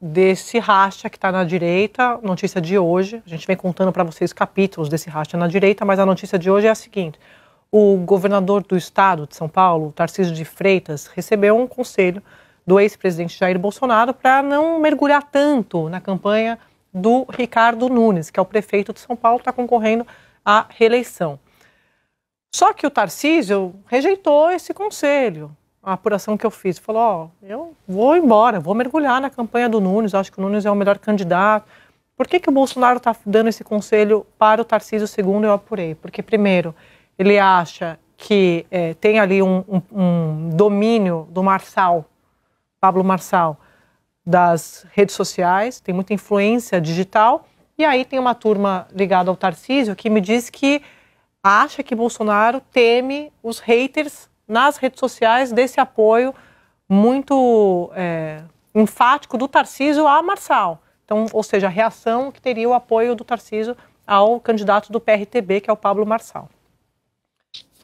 desse racha que está na direita, notícia de hoje. A gente vem contando para vocês capítulos desse racha na direita, mas a notícia de hoje é a seguinte. O governador do estado de São Paulo, Tarcísio de Freitas, recebeu um conselho do ex-presidente Jair Bolsonaro para não mergulhar tanto na campanha do Ricardo Nunes, que é o prefeito de São Paulo, está concorrendo à reeleição. Só que o Tarcísio rejeitou esse conselho a apuração que eu fiz. Falou, ó, oh, eu vou embora, vou mergulhar na campanha do Nunes, acho que o Nunes é o melhor candidato. Por que, que o Bolsonaro está dando esse conselho para o Tarcísio II? Eu apurei. Porque, primeiro, ele acha que é, tem ali um, um, um, domínio do Marçal, Pablo Marçal, das redes sociais, tem muita influência digital. E aí tem uma turma ligada ao Tarcísio que me diz que acha que Bolsonaro teme os haters nas redes sociais desse apoio muito é, enfático do Tarcísio a Marçal. Então, ou seja, a reação que teria o apoio do Tarcísio ao candidato do PRTB, que é o Pablo Marçal.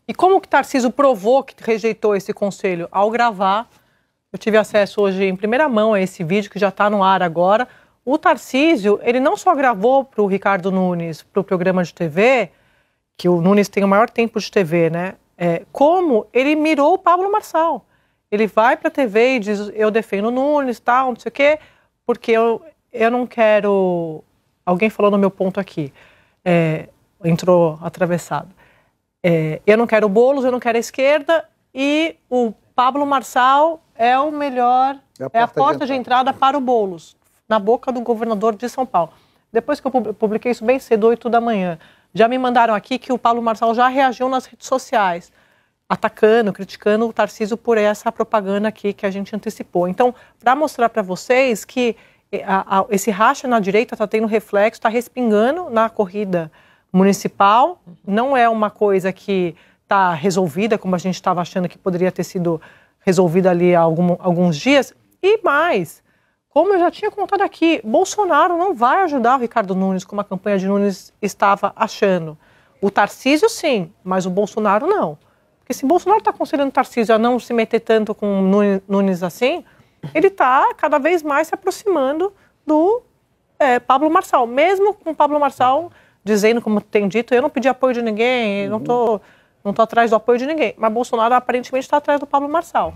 E como que Tarcísio provou que rejeitou esse conselho? Ao gravar, eu tive acesso hoje em primeira mão a esse vídeo que já está no ar agora. O Tarcísio, ele não só gravou para o Ricardo Nunes, para o programa de TV, que o Nunes tem o maior tempo de TV, né? É, como ele mirou o Pablo Marçal. Ele vai para a TV e diz: Eu defendo o Nunes, tal, não sei o quê, porque eu, eu não quero. Alguém falou no meu ponto aqui, é, entrou atravessado. É, eu não quero bolos, eu não quero a esquerda, e o Pablo Marçal é o melhor, é a porta, é a porta de, entrada. de, entrada. para o bolos, na boca do governador de São Paulo. Depois que eu publiquei isso bem cedo, 8 da manhã. Já me mandaram aqui que o Paulo Marçal já reagiu nas redes sociais, atacando, criticando o Tarcísio por essa propaganda aqui que a gente antecipou. Então, para mostrar para vocês que eh, a, a, esse racha na direita está tendo reflexo, está respingando na corrida municipal. Não é uma coisa que está resolvida, como a gente estava achando que poderia ter sido resolvida ali há algum, alguns dias. E mais, como eu já tinha contado aqui, Bolsonaro não vai ajudar o Ricardo Nunes, como a campanha de Nunes estava achando. O Tarcísio, sim, mas o Bolsonaro não. Porque se Bolsonaro está aconselhando o Tarcísio a não se meter tanto com Nunes assim, ele está cada vez mais se aproximando do é, Pablo Marçal. Mesmo com Pablo Marçal dizendo, como tem dito, eu não pedi apoio de ninguém, não estou não tô atrás do apoio de ninguém. Mas Bolsonaro aparentemente está atrás do Pablo Marçal.